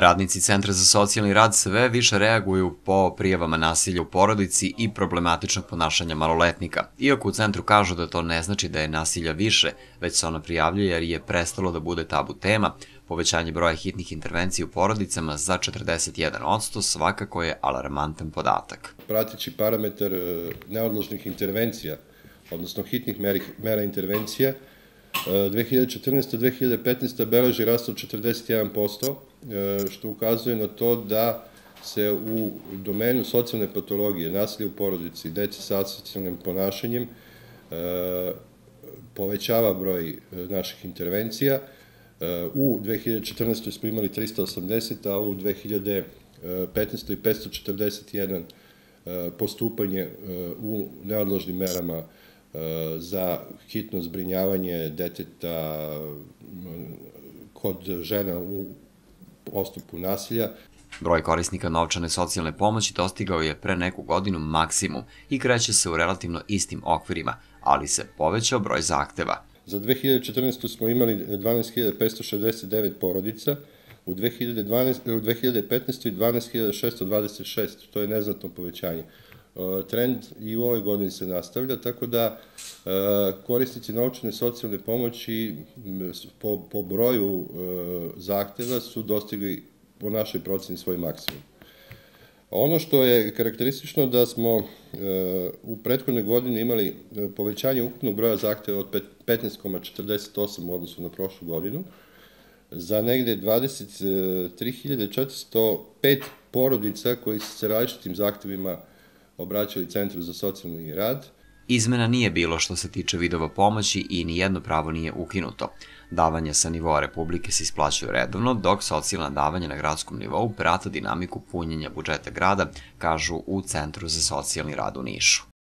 Radnici Centra za socijalni rad sve više reaguju po prijavama nasilja u porodici i problematičnog ponašanja maloletnika. Iako u centru kažu da to ne znači da je nasilja više, već se ona prijavljuje jer je prestalo da bude tabu tema, povećanje broja hitnih intervencija u porodicama za 41% svakako je alarmantan podatak. Pratići parametar e, neodložnih intervencija, odnosno hitnih mera intervencija, 2014-2015 beleži rast od 41%, e, što ukazuje na to da se u domenu socijalne patologije, nasilje u porodici, deci sa asocijalnim ponašanjem, e, povećava broj e, naših intervencija. U 2014. smo imali 380, a u 2015. i 541 postupanje u neodložnim merama E, za hitno zbrinjavanje deteta kod žena u postupu nasilja. Broj korisnika novčane socijalne pomoći dostigao je pre neku godinu maksimum i kreće se u relativno istim okvirima, ali se povećao broj zahteva. Za 2014. smo imali 12.569 porodica, u, 2012, u 2015. 12.626, to je neznatno povećanje. E, trend i u ovoj godini se nastavlja, tako da e, korisnici naučne socijalne pomoći po, po broju e, zahteva su dostigli po našoj proceni svoj maksimum. Ono što je karakteristično da smo u prethodnoj godini imali povećanje ukupnog broja zahteva od 15,48 u odnosu na prošlu godinu, za negde 23.405 porodica koji su se različitim zahtevima obraćali Centru za socijalni rad. Izmena nije bilo što se tiče vidova pomoći i nijedno pravo nije ukinuto. Davanja sa nivoa Republike se isplaćaju redovno, dok socijalna davanja na gradskom nivou prata dinamiku punjenja budžeta grada, kažu u Centru za socijalni rad u Nišu.